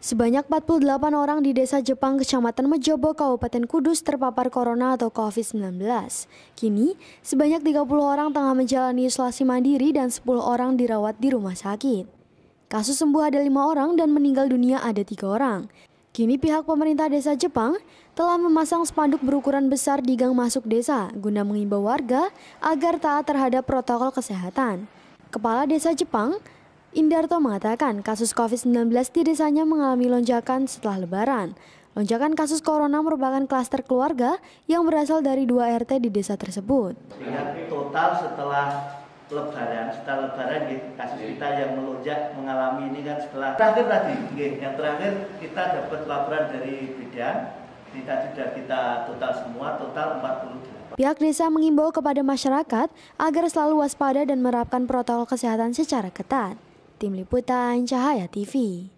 Sebanyak 48 orang di Desa Jepang, Kecamatan Mejobo, Kabupaten Kudus terpapar corona atau COVID-19. Kini, sebanyak 30 orang tengah menjalani isolasi mandiri dan 10 orang dirawat di rumah sakit. Kasus sembuh ada lima orang dan meninggal dunia ada tiga orang. Kini pihak pemerintah desa Jepang telah memasang spanduk berukuran besar di gang masuk desa guna mengimbau warga agar taat terhadap protokol kesehatan. Kepala Desa Jepang, Indarto mengatakan kasus COVID-19 di desanya mengalami lonjakan setelah lebaran. Lonjakan kasus corona merupakan klaster keluarga yang berasal dari dua RT di desa tersebut. Dengan total setelah lebaran, setelah lebaran gitu, kasus kita yang melonjak mengalami ini kan setelah terakhir tadi, gitu, yang terakhir kita dapat laporan dari bidan, kita sudah kita total semua, total 40. Pihak desa mengimbau kepada masyarakat agar selalu waspada dan menerapkan protokol kesehatan secara ketat. Tim Liputan Cahaya TV